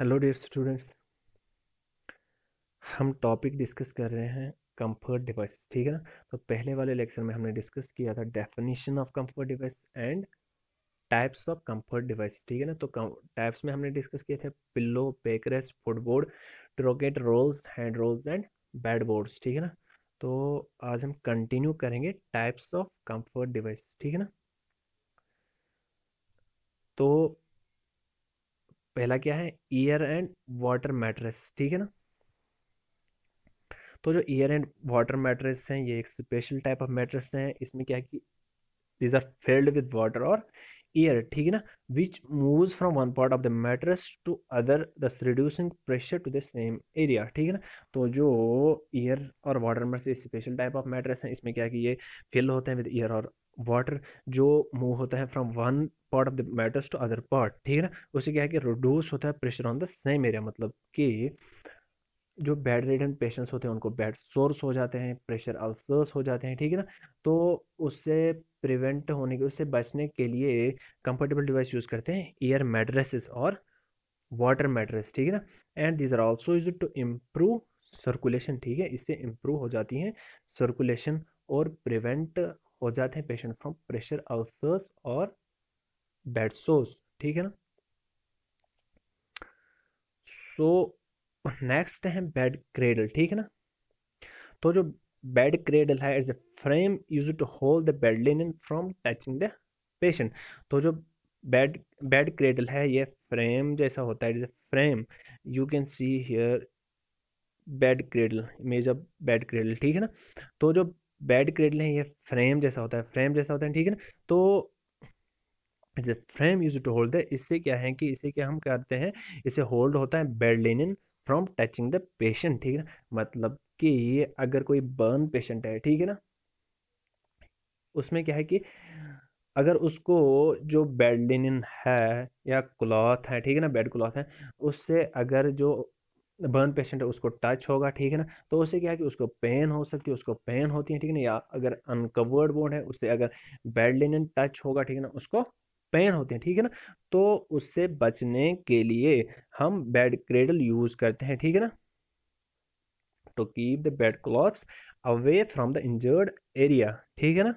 hello dear students हम topic discuss कर रहे हैं कंफर्ट डिवाइसेस ठीक है ना तो पहले वाले लेक्चर में हमने डिस्कस किया था definition of comfort device and types of comfort device ठीक है ना तो टाइप्स में हमने डिस्कस किए थे pillow backrest footboard trochanter rolls hand rolls and bed boards ठीक है ना तो आज हम कंटिन्यू करेंगे टाइप्स ऑफ कंफर्ट डिवाइस ठीक है ना तो पहला क्या है एयर एंड वाटर मैट्रेस ठीक है ना तो जो एयर एंड वाटर मैट्रेस हैं ये एक स्पेशल टाइप ऑफ मैट्रेस हैं इसमें क्या है कि these are filled with water और एयर ठीक है ना which moves from one part of the mattress to other thus reducing pressure to the same area ठीक है ना तो जो एयर और वाटर में से स्पेशल टाइप ऑफ मैट्रेस हैं इसमें क्या है कि ये फिल होते हैं विद एयर और वाटर जो मूव होता है from one part of the mattress to other part ठीक है ना उसे क्या है कि रिड्यूस होता है pressure on the same area मतलब कि जो बेड रिडन पेशेंट्स होते हैं उनको बैड सोर्स हो जाते हैं प्रेशर अल्सर्स हो जाते हैं ठीक है ना तो उससे प्रिवेंट होने के उससे बचने के लिए कंफर्टेबल डिवाइस यूज़ करते हैं एयर मेड्रेस और वाटर मेड्रेस ठीक है ना and these are also use to improve circulation ठीक है इससे इम्प्रूव हो जाती हैं सर्कुलेशन और प्रिवेंट हो जाते हैं पेशेंट फ्रॉम प्रेशर अल्सर्स और बेड सोर्स ठीक है ना सो so, नेक्स्ट है बेड क्रेडल ठीक है ना तो जो बेड क्रेडल है is a frame use to hold the bed linen from touching the patient तो जो बेड बेड क्रेडल है ये फ्रेम जैसा होता है it is a frame you can see here bed cradle image of bed cradle ठीक है ना तो जो बेड क्रेडल है ये फ्रेम जैसा होता है फ्रेम जैसा होता है ठीक है ना तो it's a frame use to hold the इससे क्या है कि इसे क्या हम करते हैं इसे होल्ड होता है bed linen from touching the patient ठीक है मतलब कि ये अगर कोई बर्न पेशेंट है ठीक है ना उसमें क्या है कि अगर उसको जो बेड लिनन है या क्लॉथ है ठीक है ना बेड क्लॉथ है उससे अगर जो बर्न पेशेंट है उसको टच होगा ठीक है ना तो उससे क्या है कि उसको पेन हो सकती है उसको पेन होती है ठीक है ना या अगर अनकवर्ड बोन है उससे अगर बेड लिनन टच होगा ठीक है ना उसको पेन होते हैं ठीक है ना तो उससे बचने के लिए हम बेड क्रेडल यूज़ करते हैं ठीक है ना टू तो keep the bed clothes away from the injured area ठीक है ना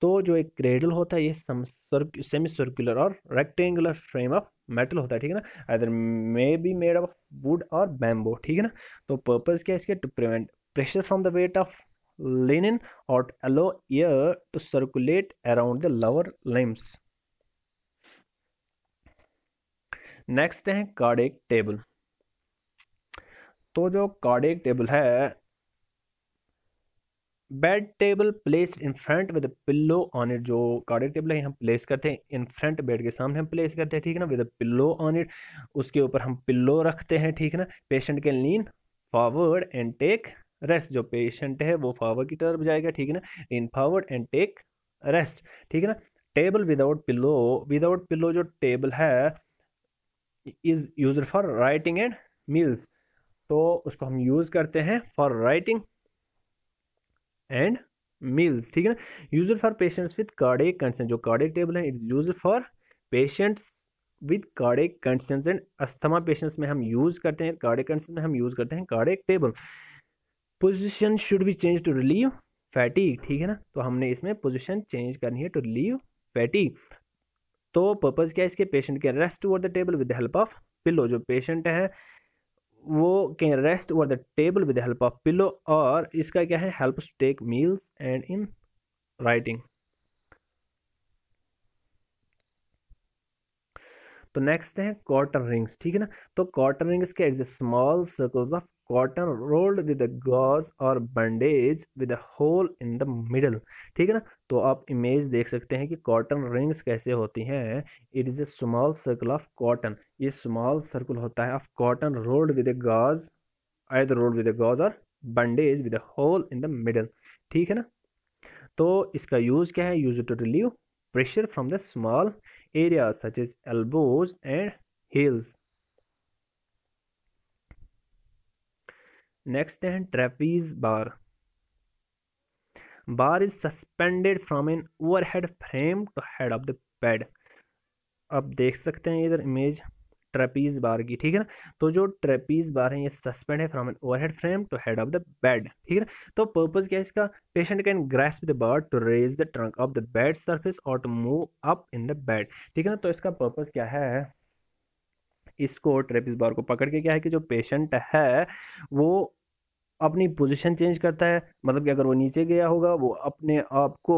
तो जो एक क्रेडल होता है ये सेमी सर्कुलर और रेक्टेंगुलर फ्रेम ऑफ मेटल होता है ठीक है ना other may be made of wood और बैम्बो ठीक है ना तो पर्पज़ क्या है इसके to prevent pressure from the weight of linen और allow air to circulate around the lower limbs next है कार्डिक टेबल तो जो कार्डिक टेबल है bed table place in front with pillow on it जो cardiac table है हम place करते हैं इन फ्रंट बेड के सामने हम प्लेस करते हैं ठीक है ना विद पिल्लो ऑन इट उसके ऊपर हम पिल्लो रखते हैं ठीक है ना पेशेंट के lean forward and take rest जो पेशेंट है वो फॉरवर्ड की तरफ जाएगा ठीक है ना in forward and take rest ठीक है ना table without pillow without pillow जो टेबल है is use for writing and meals तो उसको हम यूज़ करते हैं फॉर राइटिंग एंड मील्स ठीक है ना use for patients with cardiac concern जो कार्डिक टेबल है it's use for patients with cardiac concern and asthma patients में हम यूज़ करते हैं कार्डिक कंसर्न में हम यूज़ करते हैं cardiac table position should be change to relieve fatigue ठीक है ना तो हमने इसमें पोजिशन चेंज करनी है टू रिलीव फैटी तो पर्पज़ क्या है इसके पेशेंट के rest over the table with the help of pillow जो पेशेंट है वो can rest over the table with the help of pillow और इसका क्या है help take meals and in writing तो नेक्स्ट है क्वार्टर रिंग्स ठीक है ना तो कॉटन रिंग्स के exist small circles of cotton rolled with gauze और bandage with hole in the middle ठीक है ना तो आप इमेज देख सकते हैं कि कॉटन रिंग्स कैसे होती हैं it is a small circle of cotton ये स्मॉल सर्कल होता है of cotton rolled with gauze the rolled with gauze और bandage with hole in the middle ठीक है ना तो इसका यूज़ क्या है use to relieve pressure from the small area such is elbows and heels next है trapeze bar bar is suspended from an head frame to head of the bed आप देख सकते हैं इधर इमेज ट्रेपीज बार की ठीक है ना तो जो ट्रेपीज बार है ये सस्पेंड है from an head frame to head of the bed ठीक है तो पर्पज क्या है इसका patient can grasp the bar to raise the trunk of the bed surface और to move up in the bed ठीक है ना तो इसका पर्पज क्या है इसको ट्रेपीज बार को पकड़ के क्या है कि जो पेशेंट है वो अपनी पोजीशन चेंज करता है मतलब कि अगर वो नीचे गया होगा वो अपने आप को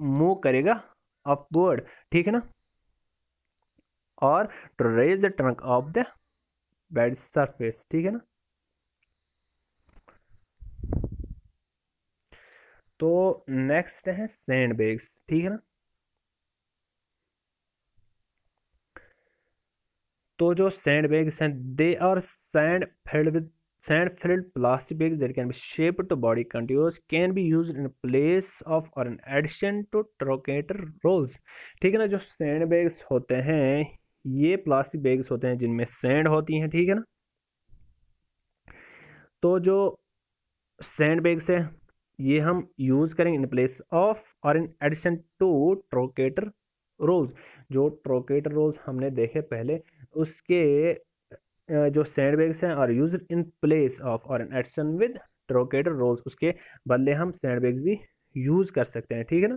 मूव करेगा अपवर्ड ठीक है ना और raise the trunk of the bed surface ठीक है ना तो नेक्स्ट है सैंड बैग्स ठीक है ना तो जो सैंड बैग्स हैं they are sand filled with sand-filled plastic bags that can be shaped to body contours can be used in place of or in addition to trochanter rolls ठीक है ना जो सैंड बैग्स होते हैं ये plastic bags होते हैं जिनमें सैंड होती हैं ठीक है ना तो जो सैंड बैग्स है ये हम यूज़ करेंगे इन प्लेस ऑफ और in addition to trochanter rolls जो ट्रोकेटर रोल्स हमने देखे पहले उसके जो सैंड बैग्स हैं और यूज इन प्लेस ऑफ और एडिशन विद ट्रोकेटर रोल्स उसके बदले हम सैंड बैग्स भी यूज़ कर सकते हैं ठीक है ना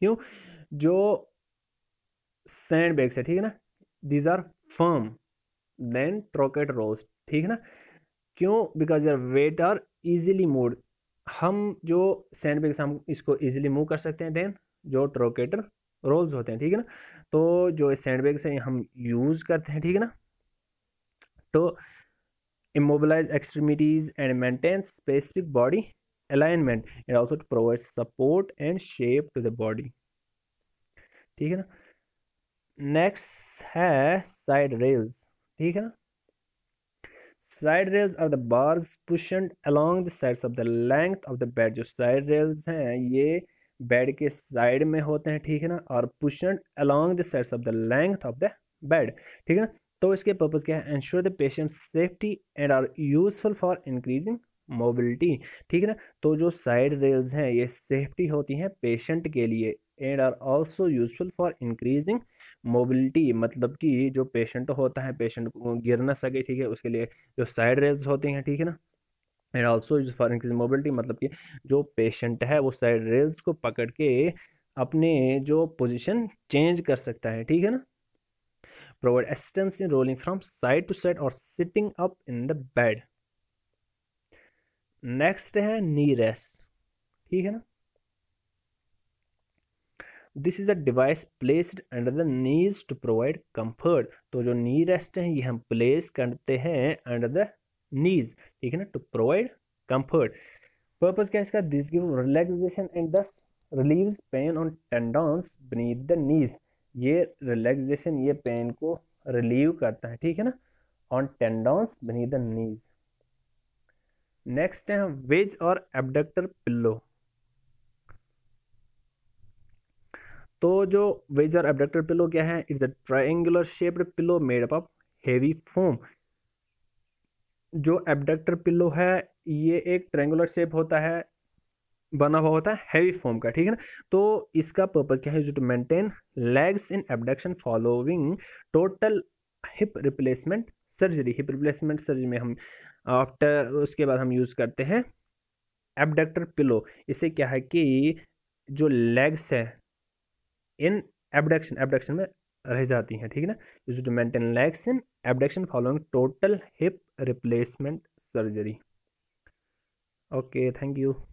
क्यों जो सैंड बैग्स है ठीक है ना these are firm then trochanter rolls ठीक है ना क्यों बिकॉज यार वेट आर इजिली मूव हम जो सैंड बैग्स हम इसको इजिली मूव कर सकते हैं देन जो ट्रोकेटर रोल्स होते हैं ठीक है ना तो जो सैंड बैग्स हैं हम यूज़ करते हैं ठीक है ना to immobilize extremities and maintain specific body alignment and also to provide support and shape to the body ठीक है ना नेक्स्ट है साइड रेल्स ठीक है ना side rails are the bars positioned along the sides of the length of the bed जो side rails हैं ये बेड के साइड में होते हैं ठीक है ना और positioned along the sides of the length of the bed ठीक है ना तो इसके पर्पज़ क्या है ensure the patient safety and are useful for increasing mobility ठीक है ना तो जो साइड रेल्स हैं ये सेफ्टी होती हैं पेशेंट के लिए and are also useful for increasing mobility मतलब कि जो पेशेंट होता है पेशेंट को गिर ना सके ठीक है उसके लिए जो साइड रेल्स होती हैं ठीक है ना and also for increase mobility मतलब कि जो पेशेंट है वो साइड रेल्स को पकड़ के अपने जो पोजिशन चेंज कर सकता है ठीक है ना provide assistance in rolling from side to side और sitting up in the bed next है नी रेस्ट ठीक है ना this is a device placed under the knees to provide comfort तो जो नी रेस्ट है ये हम प्लेस करते हैं अंडर द नीज ठीक है ना टू प्रोवाइड कंफर्ट पर्पज क्या इसका this give relaxation and thus relieve pain on tendons beneath the knees ये रिलैक्सेशन ये पेन को रिलीव करता है ठीक है ना on tendons beneath the knees next है वेज और एबडक्टर पिल्लो तो जो वेज और एबडक्टर पिलो क्या है it's a triangular shaped pillow made up of heavy foam जो एबडक्टर पिलो है ये एक ट्राइंगुलर शेप होता है बना हुआ होता है हैवी फॉर्म का ठीक है ना तो इसका पर्पज क्या है to maintain legs in abduction following total hip replacement surgery hip replacement surgery में हम आफ्टर उसके बाद हम यूज़ करते हैं एबडक्टर पिलो इसे क्या है कि जो लेग्स है इन एबडक्शन एबडक्शन में रह जाती हैं ठीक है ना use to maintain legs in abduction following total hip replacement surgery okay thank you